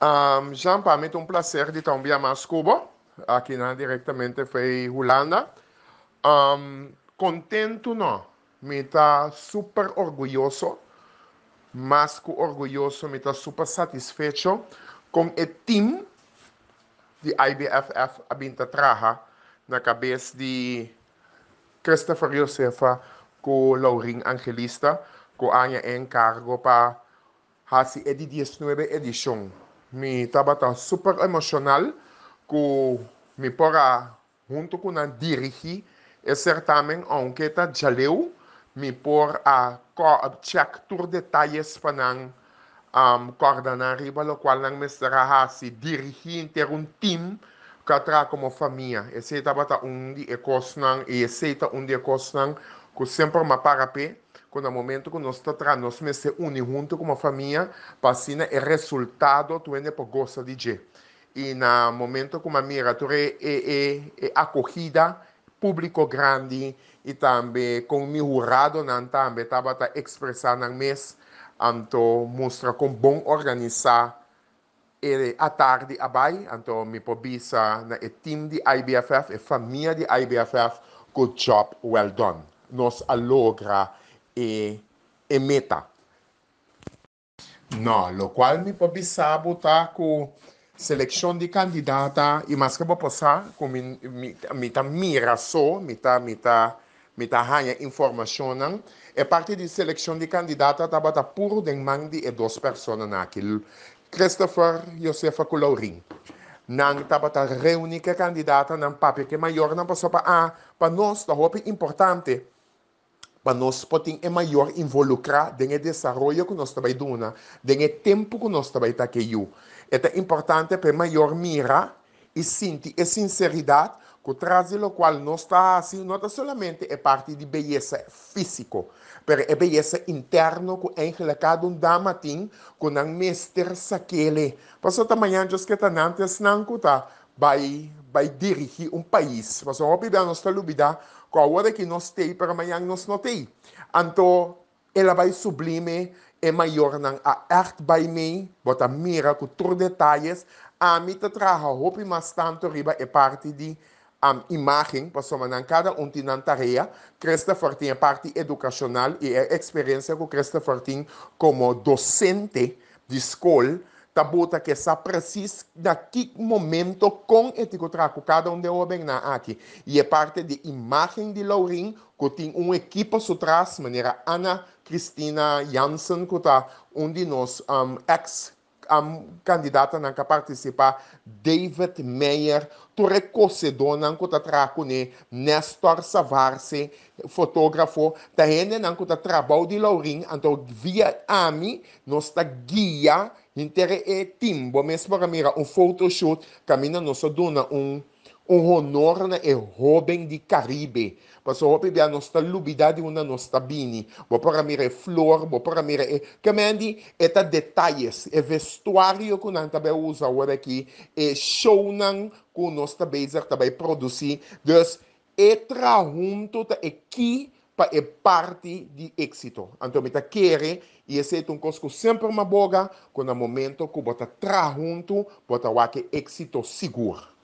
Um, já para mim é um prazer de também amar Cuba, aqui na diretamente foi Holanda. Um, contento não, me está super orgulhoso, mais que orgulhoso, me está super satisfeito com o time de IBFF a Abinta Traja na cabeça de Christopher Josefa com Laurin Angelista, que minha encargo para a 19 edição. mi estaba súper emocional que mi pora junto con a dirigir el certamen, aunque está jaleu, mi por a check tour detalles para um, coordenar arriba, lo cual nang mestra si dirigir inter un team katra como família. Esse é o undi ecos nang, e esse é undi ecos nang, que sempre me parape, quando é o momento que nós tá tratamos, nós se junto com a família, passina é resultado tu ende por gosta de je. E no momento que a mira tu é, é, é acolhida, público grande e também tá com melhorado não também estava tá expressando no mês, mostra como bom organizar a tarde tarde abai, anto me pobisa na time de IBFF, a família de IBFF, good job, well done. Nós logra e, e meta. No, lo qual mi pobi sabota ku selection di candidata i maskebo posa ku mi, mi, mi ta mira so, mi ta, mi ta, mi ta hanya informationen. E parte di selection di candidata tabata puro den mandi e dos persone nakil. Christopher Josefa Kulauri. Non tabata reuni che candidata nang papi che maior nang posa pa a, ah, pa nos, da hopi importante. para nós podem é maior involucrar em desenvolvimento que nós trabalhamos, duna, tempo que nós trabalhamos aqui. É importante para maior mira e sentir a sinceridade que traz o qual nós está assim, não somente é parte de beleza física, mas é beleza interna que Angela cada um dama tem com a mestre Sakele. Passou também antes que está antes não vai vai dirigir um país. Mas o homem a nossa a Qualora que nos tayo para mayang nos notei. Anto, ela vai sublime e maior ng aart by me, bota mira com tur detalhes, a mita traha hopi mas tanto riba e parte de um, imagem, passou a cada um tem uma tarefa, Cresta Fortin é parte educacional e é e ku com Cresta Fortin como docente di school, tabota que sa precis daqui momento com eticotraco cada um de na aqui e é parte de imagem de Laurin que tem uma equipe sotrás maneira Ana Cristina Jansen que tá um de nós um, ex a candidata não participar David Meyer, Ture Cocedo não está tracone, Nestor Savarse, fotógrafo, tá ainda não está trabalho de Laurin, então via AMI, nossa guia, intere e eh, timbo, mesmo que mira um photoshoot, camina nossa dona um o honor e Robin di Caribe. Pas op, vi a nostra lubida di una nostra bini. Bo para mire flor, bo para mire... Eh, e, Kemendi, eta detalhes, e vestuário que nós também usamos aqui, e shownan que nós também também produzir. Dus, e trajunto aqui para é parte de êxito. Então, me querer e esse é um cosco sempre uma boga, quando é momento que bota trajunto, bota o que êxito seguro.